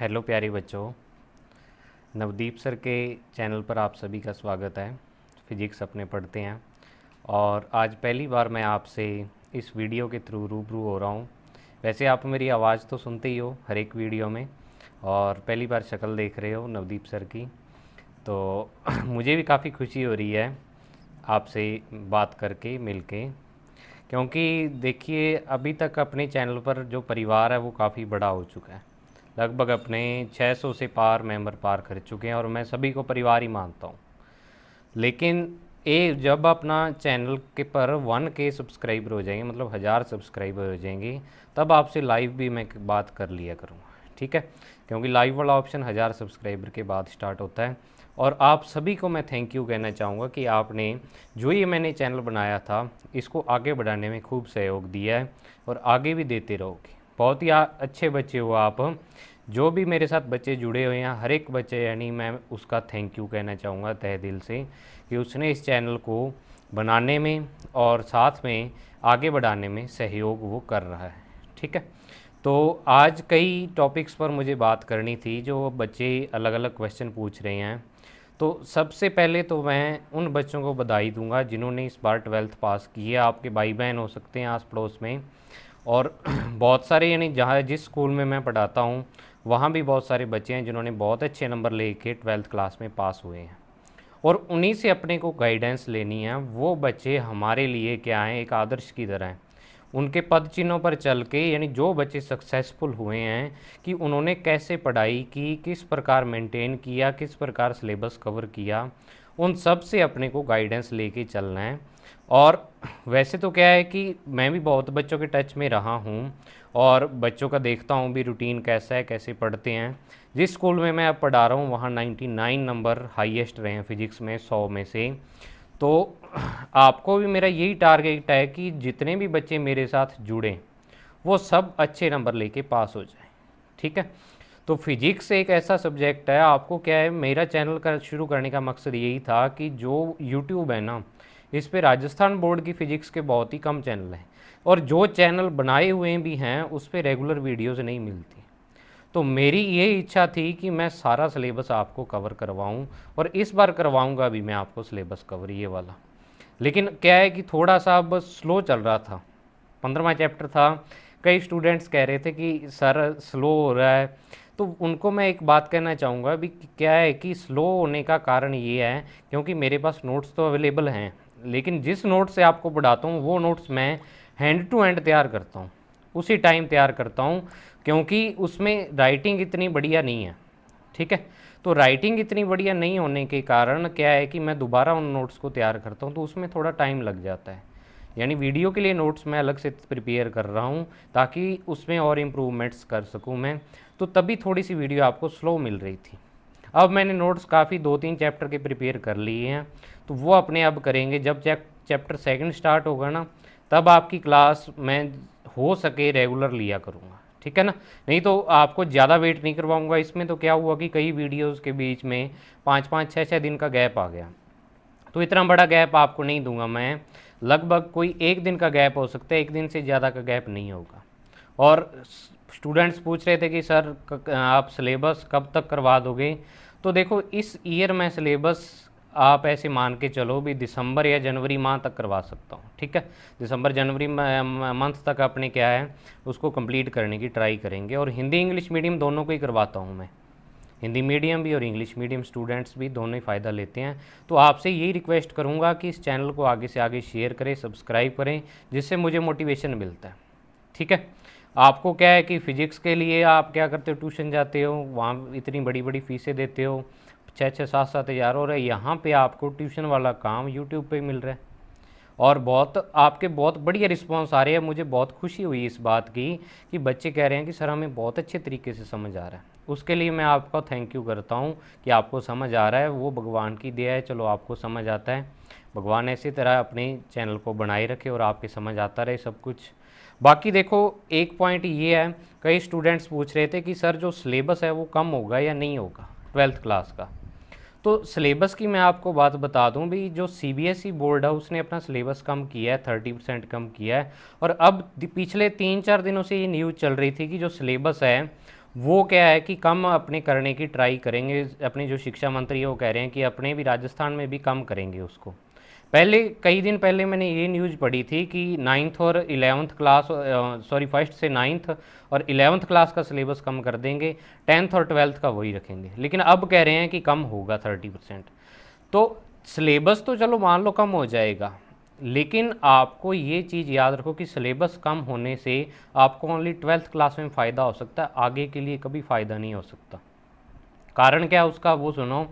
hello प्यारे बच्चों Navdeep sir के चैनल पर आप सभी का स्वागत है फिजिक्स अपने पढ़ते हैं और आज पहली बार मैं आपसे इस वीडियो के थ्रू रूबरू हो रहा हूँ वैसे आप मेरी आवाज़ तो सुनते ही हो हर एक वीडियो में और पहली बार शक्ल देख रहे हो नवदीप सर की तो मुझे भी काफ़ी खुशी हो रही है आपसे बात करके मिल के क्योंकि देखिए अभी तक अपने चैनल पर जो परिवार है वो काफ़ी बड़ा हो चुका है लगभग अपने 600 से पार मेंबर पार कर चुके हैं और मैं सभी को परिवार ही मानता हूँ लेकिन ए जब अपना चैनल के पर वन के सब्सक्राइबर हो जाएंगे मतलब हज़ार सब्सक्राइबर हो जाएंगे तब आपसे लाइव भी मैं बात कर लिया करूँगा ठीक है क्योंकि लाइव वाला ऑप्शन हज़ार सब्सक्राइबर के बाद स्टार्ट होता है और आप सभी को मैं थैंक यू कहना चाहूँगा कि आपने जो ये मैंने चैनल बनाया था इसको आगे बढ़ाने में खूब सहयोग दिया है और आगे भी देते रहोगे बहुत ही अच्छे बच्चे हो आप जो भी मेरे साथ बच्चे जुड़े हुए हैं हर एक बच्चे यानी मैं उसका थैंक यू कहना चाहूँगा तह दिल से कि उसने इस चैनल को बनाने में और साथ में आगे बढ़ाने में सहयोग वो कर रहा है ठीक है तो आज कई टॉपिक्स पर मुझे बात करनी थी जो बच्चे अलग अलग क्वेश्चन पूछ रहे हैं तो सबसे पहले तो मैं उन बच्चों को बधाई दूंगा जिन्होंने इस बार ट्वेल्थ पास की है आपके भाई बहन हो सकते हैं आस पड़ोस में और बहुत सारे यानी जहाँ जिस स्कूल में मैं पढ़ाता हूँ वहाँ भी बहुत सारे बच्चे हैं जिन्होंने बहुत अच्छे नंबर ले के ट्वेल्थ क्लास में पास हुए हैं और उन्हीं से अपने को गाइडेंस लेनी है वो बच्चे हमारे लिए क्या हैं एक आदर्श की तरह हैं उनके पद चिन्हों पर चल के यानी जो बच्चे सक्सेसफुल हुए हैं कि उन्होंने कैसे पढ़ाई की किस प्रकार मेंटेन किया किस प्रकार सिलेबस कवर किया उन सब से अपने को गाइडेंस लेके चलना है और वैसे तो क्या है कि मैं भी बहुत बच्चों के टच में रहा हूँ और बच्चों का देखता हूँ भी रूटीन कैसा है कैसे पढ़ते हैं जिस स्कूल में मैं अब पढ़ा रहा हूँ वहाँ 99 नंबर हाईएस्ट रहे हैं फिजिक्स में 100 में से तो आपको भी मेरा यही टारगेट है कि जितने भी बच्चे मेरे साथ जुड़ें वो सब अच्छे नंबर लेके पास हो जाए ठीक है तो फिजिक्स एक ऐसा सब्जेक्ट है आपको क्या है मेरा चैनल कर शुरू करने का मकसद यही था कि जो यूट्यूब है ना इस पर राजस्थान बोर्ड की फ़िज़िक्स के बहुत ही कम चैनल हैं और जो चैनल बनाए हुए भी हैं उस पर रेगुलर वीडियोज़ नहीं मिलती तो मेरी ये इच्छा थी कि मैं सारा सिलेबस आपको कवर करवाऊँ और इस बार करवाऊँगा भी मैं आपको सिलेबस कवर ये वाला लेकिन क्या है कि थोड़ा सा अब स्लो चल रहा था पंद्रहवा चैप्टर था कई स्टूडेंट्स कह रहे थे कि सर स्लो हो रहा है तो उनको मैं एक बात कहना चाहूँगा भी क्या है कि स्लो होने का कारण ये है क्योंकि मेरे पास नोट्स तो अवेलेबल हैं लेकिन जिस नोट से आपको पढ़ाता हूँ वो नोट्स मैं हैंड टू हैंड तैयार करता हूँ उसी टाइम तैयार करता हूँ क्योंकि उसमें राइटिंग इतनी बढ़िया नहीं है ठीक है तो राइटिंग इतनी बढ़िया नहीं होने के कारण क्या है कि मैं दोबारा उन नोट्स को तैयार करता हूँ तो उसमें थोड़ा टाइम लग जाता है यानी वीडियो के लिए नोट्स मैं अलग से प्रिपेयर कर रहा हूँ ताकि उसमें और इम्प्रूवमेंट्स कर सकूँ मैं तो तभी थोड़ी सी वीडियो आपको स्लो मिल रही थी अब मैंने नोट्स काफ़ी दो तीन चैप्टर के प्रिपेयर कर लिए हैं तो वो अपने अब करेंगे जब चैप्टर सेकंड स्टार्ट होगा ना तब आपकी क्लास मैं हो सके रेगुलर लिया करूँगा ठीक है ना नहीं तो आपको ज़्यादा वेट नहीं करवाऊँगा इसमें तो क्या हुआ कि कई वीडियोज़ के बीच में पाँच पाँच छः छः दिन का गैप आ गया तो इतना बड़ा गैप आपको नहीं दूंगा मैं लगभग कोई एक दिन का गैप हो सकता है एक दिन से ज़्यादा का गैप नहीं होगा और स्टूडेंट्स पूछ रहे थे कि सर आप सिलेबस कब तक करवा दोगे तो देखो इस ईयर में सिलेबस आप ऐसे मान के चलो भी दिसंबर या जनवरी माह तक करवा सकता हूँ ठीक है दिसंबर जनवरी मंथ तक अपने क्या है उसको कंप्लीट करने की ट्राई करेंगे और हिंदी इंग्लिश मीडियम दोनों को ही करवाता हूँ मैं हिंदी मीडियम भी और इंग्लिश मीडियम स्टूडेंट्स भी दोनों ही फ़ायदा लेते हैं तो आपसे यही रिक्वेस्ट करूँगा कि इस चैनल को आगे से आगे शेयर करें सब्सक्राइब करें जिससे मुझे मोटिवेशन मिलता है ठीक है आपको क्या है कि फ़िज़िक्स के लिए आप क्या करते हो ट्यूशन जाते हो वहाँ इतनी बड़ी बड़ी फीसें देते हो छः छः सात सात हज़ार हो रहे यहाँ पे आपको ट्यूशन वाला काम यूट्यूब पे मिल रहा है और बहुत आपके बहुत बढ़िया रिस्पांस आ रहे हैं मुझे बहुत खुशी हुई इस बात की कि बच्चे कह रहे हैं कि सर हमें बहुत अच्छे तरीके से समझ आ रहा है उसके लिए मैं आपका थैंक यू करता हूँ कि आपको समझ आ रहा है वो भगवान की दया है चलो आपको समझ आता है भगवान ऐसी तरह अपने चैनल को बनाए रखे और आपके समझ आता रहे सब कुछ बाकी देखो एक पॉइंट ये है कई स्टूडेंट्स पूछ रहे थे कि सर जो सिलेबस है वो कम होगा या नहीं होगा ट्वेल्थ क्लास का तो सिलेबस की मैं आपको बात बता दूं भी जो C B S E board है उसने अपना सिलेबस कम किया है थर्टी परसेंट कम किया है और अब पिछले तीन चार दिनों से ये न्यूज़ चल रही थी कि जो सिलेबस है वो क्या है कि कम अपने करने की ट्राई करेंगे अपने जो शिक्षा मंत्री है वो कह रहे हैं कि अपने भी राजस्थान में भी कम करेंगे उसको पहले कई दिन पहले मैंने ये न्यूज़ पढ़ी थी कि नाइन्थ और इलेवंथ क्लास सॉरी फर्स्ट से नाइन्थ और इलेवंथ क्लास का सिलेबस कम कर देंगे टेंथ और ट्वेल्थ का वही रखेंगे लेकिन अब कह रहे हैं कि कम होगा थर्टी परसेंट तो सिलेबस तो चलो मान लो कम हो जाएगा लेकिन आपको ये चीज़ याद रखो कि सिलेबस कम होने से आपको ओनली ट्वेल्थ क्लास में फ़ायदा हो सकता है आगे के लिए कभी फ़ायदा नहीं हो सकता कारण क्या उसका वो सुनो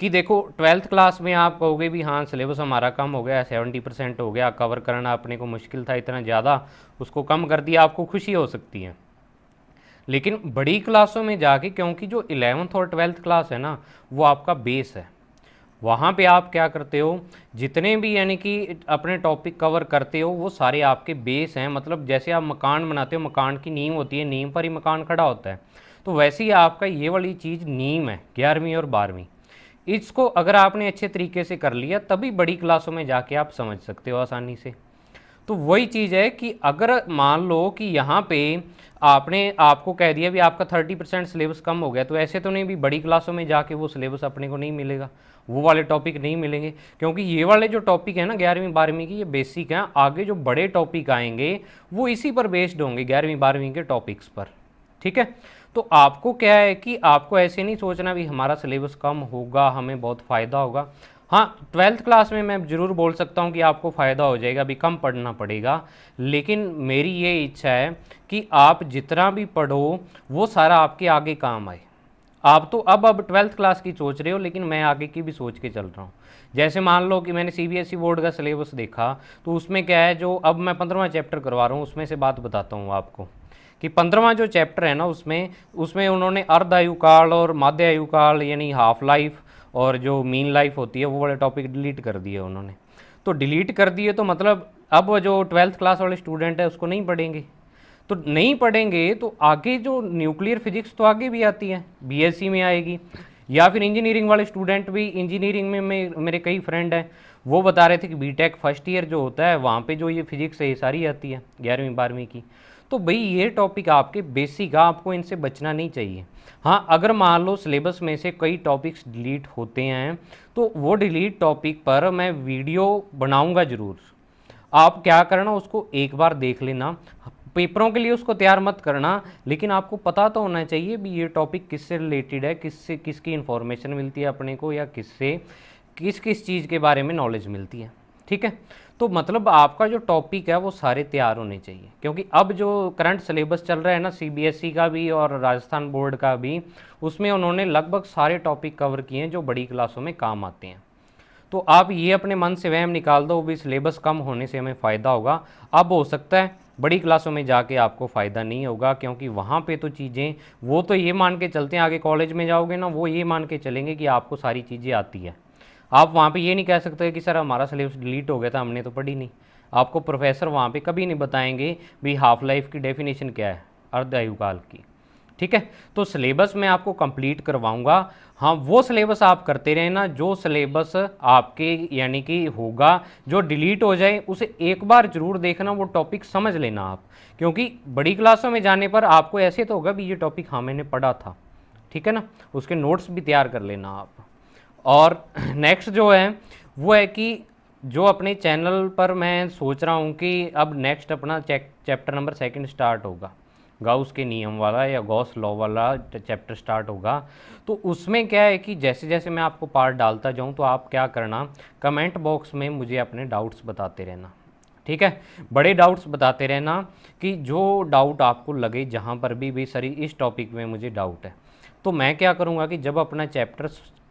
कि देखो ट्वेल्थ क्लास में आप कहोगे भी हाँ सिलेबस हमारा कम हो गया सेवेंटी परसेंट हो गया कवर करना अपने को मुश्किल था इतना ज़्यादा उसको कम कर दिया आपको खुशी हो सकती है लेकिन बड़ी क्लासों में जाके क्योंकि जो इलेवंथ और ट्वेल्थ क्लास है ना वो आपका बेस है वहाँ पे आप क्या करते हो जितने भी यानी कि अपने टॉपिक कवर करते हो वो सारे आपके बेस हैं मतलब जैसे आप मकान बनाते हो मकान की नींव होती है नीम पर ही मकान खड़ा होता है तो वैसे ही आपका ये वाली चीज़ नीम है ग्यारहवीं और बारहवीं इसको अगर आपने अच्छे तरीके से कर लिया तभी बड़ी क्लासों में जाके आप समझ सकते हो आसानी से तो वही चीज़ है कि अगर मान लो कि यहाँ पे आपने आपको कह दिया भी आपका थर्टी परसेंट सिलेबस कम हो गया तो ऐसे तो नहीं भी बड़ी क्लासों में जाके वो सिलेबस अपने को नहीं मिलेगा वो वाले टॉपिक नहीं मिलेंगे क्योंकि ये वाले जो टॉपिक है ना ग्यारहवीं बारहवीं की ये बेसिक हैं आगे जो बड़े टॉपिक आएंगे वो इसी पर बेस्ड होंगे ग्यारहवीं बारहवीं के टॉपिक्स पर ठीक है तो आपको क्या है कि आपको ऐसे नहीं सोचना भी हमारा सिलेबस कम होगा हमें बहुत फ़ायदा होगा हाँ ट्वेल्थ क्लास में मैं ज़रूर बोल सकता हूँ कि आपको फ़ायदा हो जाएगा अभी कम पढ़ना पड़ेगा लेकिन मेरी ये इच्छा है कि आप जितना भी पढ़ो वो सारा आपके आगे काम आए आप तो अब अब ट्वेल्थ क्लास की सोच रहे हो लेकिन मैं आगे की भी सोच के चल रहा हूँ जैसे मान लो कि मैंने सीबीएसई e बोर्ड का सिलेबस देखा तो उसमें क्या है जो अब मैं पंद्रवा चैप्टर करवा रहा हूँ उसमें से बात बताता हूँ आपको कि पंद्रवा जो चैप्टर है ना उसमें उसमें उन्होंने अर्ध आयु काल और माध्य आयु काल यानी हाफ लाइफ और जो मीन लाइफ होती है वो वाले टॉपिक डिलीट कर दिए उन्होंने तो डिलीट कर दिए तो मतलब अब जो ट्वेल्थ क्लास वाले स्टूडेंट है उसको नहीं पढ़ेंगे तो नहीं पढ़ेंगे तो आगे जो न्यूक्लियर फिजिक्स तो आगे भी आती है बीएससी में आएगी या फिर इंजीनियरिंग वाले स्टूडेंट भी इंजीनियरिंग में मेरे कई फ्रेंड हैं वो बता रहे थे कि बीटेक फर्स्ट ईयर जो होता है वहाँ पे जो ये फिजिक्स है ये सारी आती है ग्यारहवीं बारहवीं की तो भाई ये टॉपिक आपके बेसिक है आपको इनसे बचना नहीं चाहिए हाँ अगर मान लो सिलेबस में से कई टॉपिक्स डिलीट होते हैं तो वो डिलीट टॉपिक पर मैं वीडियो बनाऊंगा ज़रूर आप क्या करना उसको एक बार देख लेना पेपरों के लिए उसको तैयार मत करना लेकिन आपको पता तो होना चाहिए भी ये टॉपिक किससे रिलेटेड है किससे किसकी इन्फॉर्मेशन मिलती है अपने को या किससे किस किस चीज़ के बारे में नॉलेज मिलती है ठीक है तो मतलब आपका जो टॉपिक है वो सारे तैयार होने चाहिए क्योंकि अब जो करंट सिलेबस चल रहा है ना सीबीएसई e का भी और राजस्थान बोर्ड का भी उसमें उन्होंने लगभग सारे टॉपिक कवर किए हैं जो बड़ी क्लासों में काम आते हैं तो आप ये अपने मन से वहम निकाल दो भी सिलेबस कम होने से हमें फ़ायदा होगा अब हो सकता है बड़ी क्लासों में जाके आपको फ़ायदा नहीं होगा क्योंकि वहाँ पे तो चीज़ें वो तो ये मान के चलते हैं आगे कॉलेज में जाओगे ना वो ये मान के चलेंगे कि आपको सारी चीज़ें आती है आप वहाँ पे ये नहीं कह सकते कि सर हमारा सिलेबस डिलीट हो गया था हमने तो पढ़ी नहीं आपको प्रोफेसर वहाँ पे कभी नहीं बताएंगे भी हाफ लाइफ की डेफिनेशन क्या है अर्धआयुकाल की ठीक है तो सिलेबस मैं आपको कंप्लीट करवाऊंगा हाँ वो सिलेबस आप करते ना जो सिलेबस आपके यानी कि होगा जो डिलीट हो जाए उसे एक बार जरूर देखना वो टॉपिक समझ लेना आप क्योंकि बड़ी क्लासों में जाने पर आपको ऐसे तो होगा भी ये टॉपिक हाँ मैंने पढ़ा था ठीक है ना उसके नोट्स भी तैयार कर लेना आप और नेक्स्ट जो है वो है कि जो अपने चैनल पर मैं सोच रहा हूँ कि अब नेक्स्ट अपना चैप्टर नंबर सेकंड स्टार्ट होगा गाउस के नियम वाला या गौस लॉ वाला चैप्टर स्टार्ट होगा तो उसमें क्या है कि जैसे जैसे मैं आपको पार्ट डालता जाऊँ तो आप क्या करना कमेंट बॉक्स में मुझे अपने डाउट्स बताते रहना ठीक है बड़े डाउट्स बताते रहना कि जो डाउट आपको लगे जहाँ पर भी भाई सर इस टॉपिक में मुझे डाउट है तो मैं क्या करूँगा कि जब अपना चैप्टर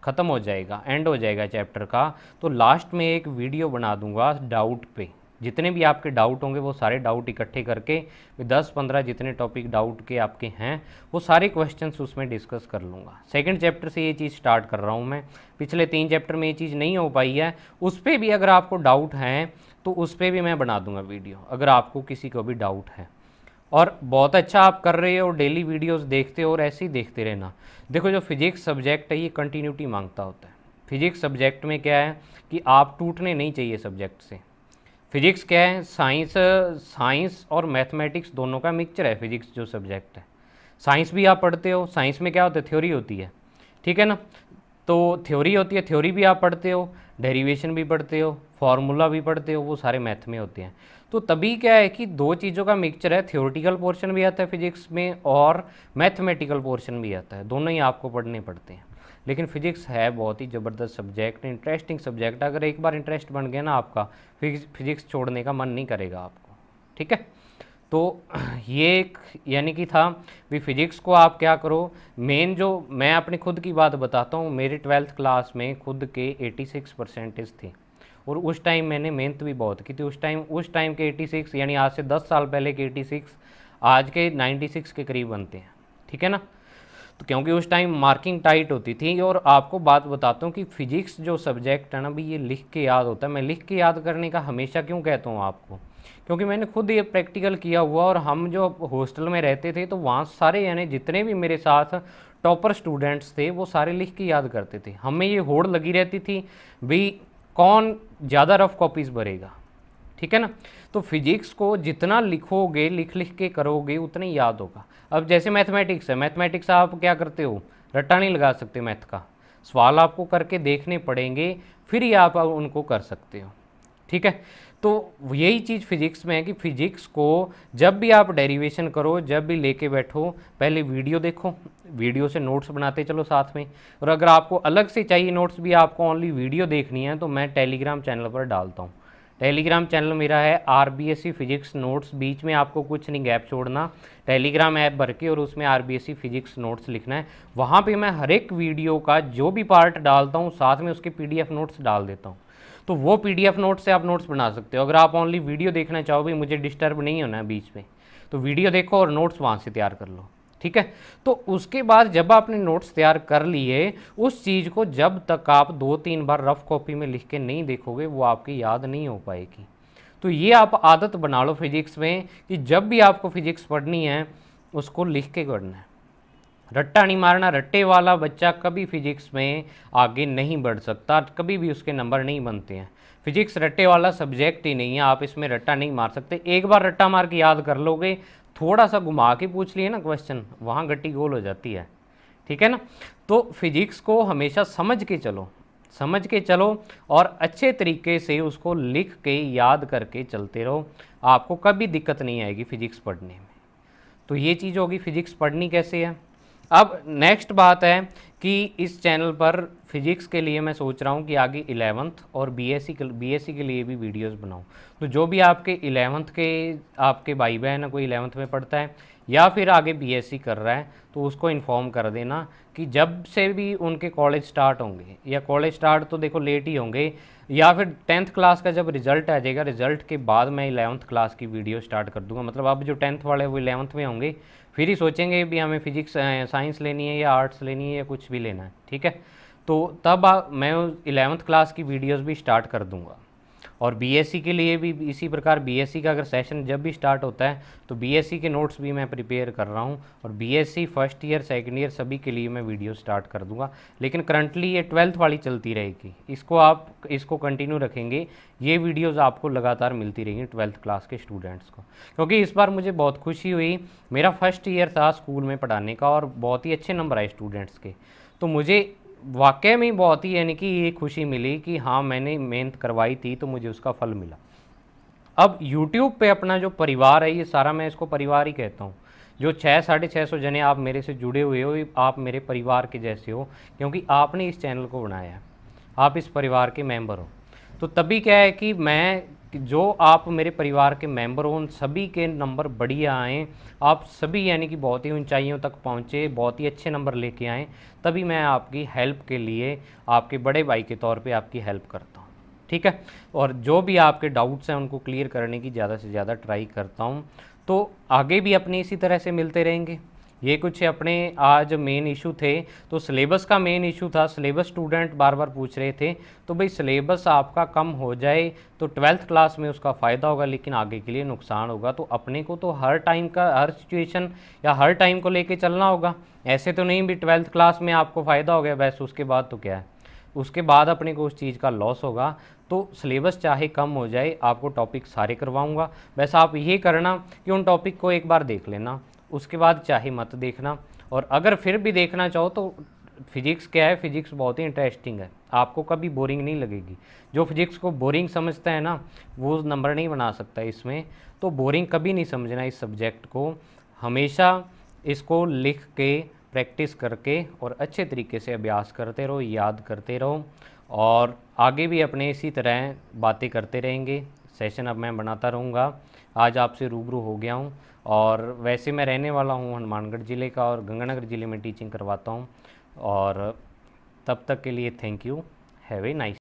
ख़त्म हो जाएगा एंड हो जाएगा चैप्टर का तो लास्ट में एक वीडियो बना दूंगा डाउट पे जितने भी आपके डाउट होंगे वो सारे डाउट इकट्ठे करके दस पंद्रह जितने टॉपिक डाउट के आपके हैं वो सारे क्वेश्चंस उसमें डिस्कस कर लूँगा सेकंड चैप्टर से ये चीज़ स्टार्ट कर रहा हूँ मैं पिछले तीन चैप्टर में ये चीज़ नहीं हो पाई है उस पर भी अगर आपको डाउट हैं तो उस पर भी मैं बना दूंगा वीडियो अगर आपको किसी को भी डाउट है और बहुत अच्छा आप कर रहे हो डेली वीडियोस देखते हो और ऐसे ही देखते रहना देखो जो फिजिक्स सब्जेक्ट है ये कंटिन्यूटी मांगता होता है फिजिक्स सब्जेक्ट में क्या है कि आप टूटने नहीं चाहिए सब्जेक्ट से फिजिक्स क्या है साइंस साइंस और मैथमेटिक्स दोनों का मिक्सचर है फिजिक्स जो सब्जेक्ट है साइंस भी आप पढ़ते हो साइंस में क्या होता है थ्योरी होती है ठीक है ना तो थ्योरी होती है थ्योरी भी आप पढ़ते हो डेरिवेशन भी पढ़ते हो फार्मूला भी पढ़ते हो वो सारे मैथ में होते हैं तो तभी क्या है कि दो चीज़ों का मिक्सचर है थियोरटिकल पोर्शन भी आता है फिजिक्स में और मैथमेटिकल पोर्शन भी आता है दोनों ही आपको पढ़ने पड़ते हैं लेकिन फिजिक्स है बहुत ही ज़बरदस्त सब्जेक्ट इंटरेस्टिंग सब्जेक्ट अगर एक बार इंटरेस्ट बन गया ना आपका फिजिक्स छोड़ने का मन नहीं करेगा आपको ठीक है तो ये एक यानी कि था भी फिजिक्स को आप क्या करो मेन जो मैं अपनी खुद की बात बताता हूँ मेरी ट्वेल्थ क्लास में खुद के 86 परसेंटेज थे और उस टाइम मैंने मेहनत भी बहुत की थी उस टाइम उस टाइम के 86 यानी आज से 10 साल पहले के 86 आज के 96 के करीब बनते हैं ठीक है ना तो क्योंकि उस टाइम मार्किंग टाइट होती थी और आपको बात बताता हूँ कि फिजिक्स जो सब्जेक्ट है ना भी ये लिख के याद होता है मैं लिख के याद करने का हमेशा क्यों कहता हूँ आपको क्योंकि मैंने खुद ये प्रैक्टिकल किया हुआ और हम जो हॉस्टल में रहते थे तो वहाँ सारे यानी जितने भी मेरे साथ टॉपर स्टूडेंट्स थे वो सारे लिख के याद करते थे हमें ये होड़ लगी रहती थी भी कौन ज़्यादा रफ कॉपीज़ भरेगा ठीक है ना तो फिजिक्स को जितना लिखोगे लिख लिख के करोगे उतना याद होगा अब जैसे मैथमेटिक्स है मैथमेटिक्स आप क्या करते हो रट्टा नहीं लगा सकते मैथ का सवाल आपको करके देखने पड़ेंगे फिर ही आप उनको कर सकते हो ठीक है तो यही चीज़ फिजिक्स में है कि फिजिक्स को जब भी आप डेरिवेशन करो जब भी लेके बैठो पहले वीडियो देखो वीडियो से नोट्स बनाते चलो साथ में और अगर आपको अलग से चाहिए नोट्स भी आपको ओनली वीडियो देखनी है तो मैं टेलीग्राम चैनल पर डालता हूँ टेलीग्राम चैनल मेरा है R B S C physics notes बीच में आपको कुछ नहीं गैप छोड़ना टेलीग्राम ऐप भर के और उसमें R B S C physics notes लिखना है वहाँ पे मैं हर एक वीडियो का जो भी पार्ट डालता हूँ साथ में उसके पी डी एफ नोट्स डाल देता हूँ तो वो पीडीएफ नोट से आप नोट्स बना सकते हो अगर आप ओनली वीडियो देखना चाहो भी मुझे डिस्टर्ब नहीं होना है बीच में तो वीडियो देखो और नोट्स वहाँ से तैयार कर लो ठीक है तो उसके बाद जब आपने नोट्स तैयार कर लिए उस चीज़ को जब तक आप दो तीन बार रफ कॉपी में लिख के नहीं देखोगे वो आपकी याद नहीं हो पाएगी तो ये आप आदत बना लो फिजिक्स में कि जब भी आपको फिजिक्स पढ़नी है उसको लिख के करना है रट्टा नहीं मारना रट्टे वाला बच्चा कभी फिजिक्स में आगे नहीं बढ़ सकता कभी भी उसके नंबर नहीं बनते हैं फिजिक्स रट्टे वाला सब्जेक्ट ही नहीं है आप इसमें रट्टा नहीं मार सकते एक बार रट्टा मार के याद कर लोगे थोड़ा सा घुमा के पूछ लिए ना क्वेश्चन वहाँ गट्टी गोल हो जाती है ठीक है ना तो फिजिक्स को हमेशा समझ के चलो समझ के चलो और अच्छे तरीके से उसको लिख के याद करके चलते रहो आपको कभी दिक्कत नहीं आएगी फिजिक्स पढ़ने में तो ये चीज़ होगी फिजिक्स पढ़नी कैसे है अब नेक्स्ट बात है कि इस चैनल पर फिजिक्स के लिए मैं सोच रहा हूँ कि आगे इलेवंथ और बीएससी एस बीएससी के लिए भी वीडियोस बनाऊँ तो जो भी आपके इलेवंथ के आपके भाई बहन कोई इलेवंथ में पढ़ता है या फिर आगे बीएससी कर रहा है तो उसको इन्फॉर्म कर देना कि जब से भी उनके कॉलेज स्टार्ट होंगे या कॉलेज स्टार्ट तो देखो लेट ही होंगे या फिर टेंथ क्लास का जब रिजल्ट आ जाएगा रिजल्ट के बाद मैं इलेवंथ क्लास की वीडियो स्टार्ट कर दूंगा मतलब अब जो टेंथ वाले वो इलेवंथ में होंगे फिर ही सोचेंगे भी हमें फिजिक्स साइंस लेनी है या आर्ट्स लेनी है या कुछ भी लेना है ठीक है तो तब आ, मैं इलेवंथ क्लास की वीडियोज़ भी स्टार्ट कर दूँगा और बीएससी के लिए भी इसी प्रकार बीएससी का अगर सेशन जब भी स्टार्ट होता है तो बीएससी के नोट्स भी मैं प्रिपेयर कर रहा हूँ और BSc first year second year सभी के लिए मैं वीडियो स्टार्ट कर दूंगा लेकिन करंटली ये ट्वेल्थ वाली चलती रहेगी इसको आप इसको कंटिन्यू रखेंगे ये वीडियोज़ आपको लगातार मिलती रहेंगी ट्वेल्थ क्लास के स्टूडेंट्स को क्योंकि इस बार मुझे बहुत खुशी हुई मेरा फर्स्ट ईयर था स्कूल में पढ़ाने का और बहुत ही अच्छे नंबर आए स्टूडेंट्स के तो मुझे वाकई में बहुत ही यानी कि ये खुशी मिली कि हाँ मैंने मेहनत करवाई थी तो मुझे उसका फल मिला अब यूट्यूब पे अपना जो परिवार है ये सारा मैं इसको परिवार ही कहता हूँ जो छः साढ़े छः सौ जने आप मेरे से जुड़े हुए हो आप मेरे परिवार के जैसे हो क्योंकि आपने इस चैनल को बनाया आप इस परिवार के मेम्बर हो तो तभी क्या है कि मैं कि जो आप मेरे परिवार के मेंबर हों सभी के नंबर बढ़िया आएँ आप सभी यानी कि बहुत ही ऊंचाइयों तक पहुँचे बहुत ही अच्छे नंबर लेके आएँ तभी मैं आपकी हेल्प के लिए आपके बड़े भाई के तौर पे आपकी हेल्प करता हूँ ठीक है और जो भी आपके डाउट्स हैं उनको क्लियर करने की ज़्यादा से ज़्यादा ट्राई करता हूँ तो आगे भी अपने इसी तरह से मिलते रहेंगे ये कुछ अपने आज मेन इशू थे तो सिलेबस का मेन इशू था सिलेबस स्टूडेंट बार बार पूछ रहे थे तो भाई सिलेबस आपका कम हो जाए तो ट्वेल्थ क्लास में उसका फ़ायदा होगा लेकिन आगे के लिए नुकसान होगा तो अपने को तो हर टाइम का हर सिचुएशन या हर टाइम को लेके चलना होगा ऐसे तो नहीं भी ट्वेल्थ क्लास में आपको फ़ायदा हो गया वैसे उसके बाद तो क्या है उसके बाद अपने को उस चीज़ का लॉस होगा तो सिलेबस चाहे कम हो जाए आपको टॉपिक सारे करवाऊँगा वैसे आप ये करना कि उन टॉपिक को एक बार देख लेना उसके बाद चाहे मत देखना और अगर फिर भी देखना चाहो तो फिजिक्स क्या है फिजिक्स बहुत ही इंटरेस्टिंग है आपको कभी बोरिंग नहीं लगेगी जो फिजिक्स को बोरिंग समझता है ना वो नंबर नहीं बना सकता इसमें तो बोरिंग कभी नहीं समझना इस सब्जेक्ट को हमेशा इसको लिख के प्रैक्टिस करके और अच्छे तरीके से अभ्यास करते रहो याद करते रहो और आगे भी अपने इसी तरह बातें करते रहेंगे सेशन अब मैं बनाता रहूँगा आज आपसे रूबरू हो गया हूँ और वैसे मैं रहने वाला हूँ हनुमानगढ़ ज़िले का और गंगानगर ज़िले में टीचिंग करवाता हूँ और तब तक के लिए thank you have a nice